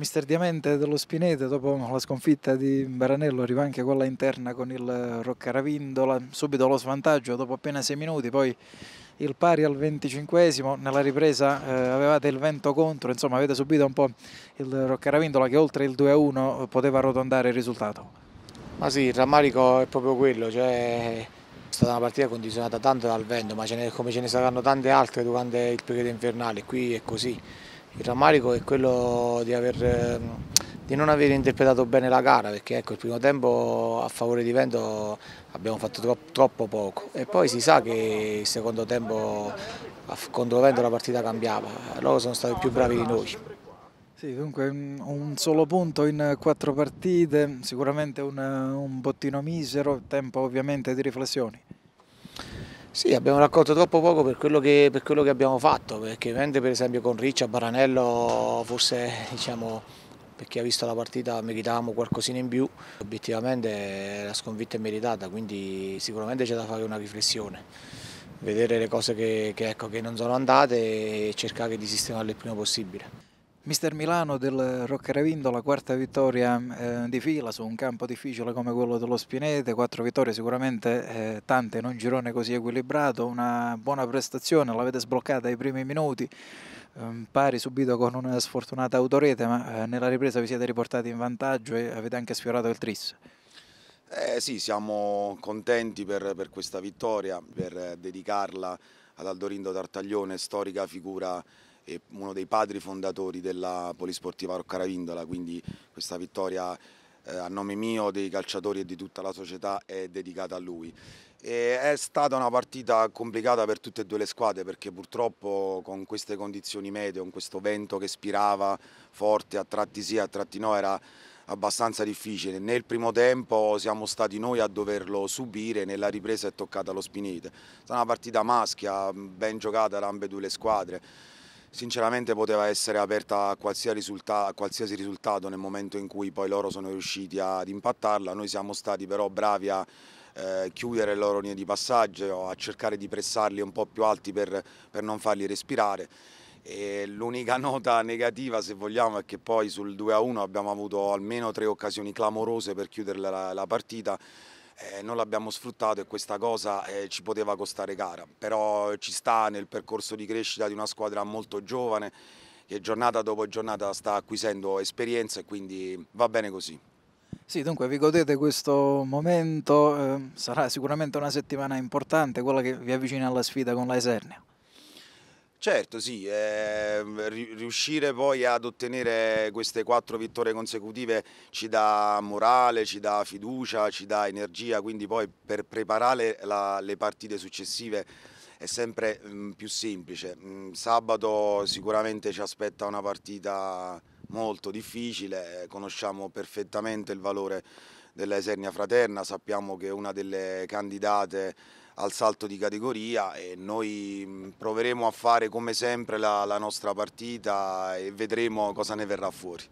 Mister Diamante dello Spinete dopo la sconfitta di Baranello arriva anche quella interna con il Roccaravindola, subito lo svantaggio dopo appena 6 minuti, poi il pari al 25esimo, nella ripresa eh, avevate il vento contro, insomma avete subito un po' il Roccaravindola che oltre il 2-1 eh, poteva arrotondare il risultato. Ma sì, il rammarico è proprio quello, cioè è stata una partita condizionata tanto dal vento, ma ce ne, come ce ne saranno tante altre durante il periodo infernale, qui è così il rammarico è quello di, aver, ehm, di, non aver interpretato bene la gara perché ecco, il primo tempo a favore di Vento abbiamo fatto troppo, troppo poco e poi si sa che il secondo tempo contro Vento la partita cambiava, loro sono stati più bravi di noi. Sì, dunque un solo punto in quattro partite, sicuramente un, un bottino misero, tempo ovviamente di riflessioni. Sì, abbiamo raccolto troppo poco per quello che, per quello che abbiamo fatto, perché mentre per esempio con Riccia, Baranello, forse diciamo, per chi ha visto la partita meritavamo qualcosina in più, obiettivamente la sconfitta è meritata, quindi sicuramente c'è da fare una riflessione, vedere le cose che, che, ecco, che non sono andate e cercare di sistemarle il prima possibile. Mister Milano del Roccherevindo, la quarta vittoria eh, di fila su un campo difficile come quello dello Spinete, quattro vittorie sicuramente eh, tante in un girone così equilibrato, una buona prestazione, l'avete sbloccata ai primi minuti, eh, pari subito con una sfortunata autorete, ma eh, nella ripresa vi siete riportati in vantaggio e avete anche sfiorato il tris. Eh sì, siamo contenti per, per questa vittoria, per dedicarla ad Aldorindo Tartaglione, storica figura e uno dei padri fondatori della Polisportiva Roccaravindola, quindi questa vittoria eh, a nome mio, dei calciatori e di tutta la società è dedicata a lui. E è stata una partita complicata per tutte e due le squadre perché purtroppo con queste condizioni meteo, con questo vento che spirava forte, a tratti sì, a tratti no, era abbastanza difficile. Nel primo tempo siamo stati noi a doverlo subire, nella ripresa è toccata lo Spinete. È stata una partita maschia, ben giocata da ambedue le squadre sinceramente poteva essere aperta a qualsiasi, risulta a qualsiasi, risultato nel momento in cui poi loro sono riusciti ad impattarla, noi siamo stati però bravi a eh, chiudere le loro linee di passaggio, a cercare di pressarli un po' più alti per, per non farli respirare. L'unica nota negativa, se vogliamo, è che poi sul 2-1 abbiamo avuto almeno tre occasioni clamorose per chiudere la, la partita eh, non l'abbiamo sfruttato e questa cosa eh, ci poteva costare cara, però ci sta nel percorso di crescita di una squadra molto giovane che giornata dopo giornata sta acquisendo esperienza e quindi va bene così. Sì, dunque vi godete questo momento, eh, sarà sicuramente una settimana importante, quella che vi avvicina alla sfida con la Esernia. Certo, sì, eh, riuscire poi ad ottenere queste quattro vittorie consecutive ci dà morale, ci dà fiducia, ci dà energia, quindi poi per preparare la, le partite successive è sempre mh, mm, più semplice. Mh, mm, sabato sicuramente ci aspetta una partita molto difficile, conosciamo perfettamente il valore della Esernia Fraterna, sappiamo che è una delle candidate al salto di categoria e noi mm, proveremo a fare come sempre la, la nostra partita e vedremo cosa ne verrà fuori.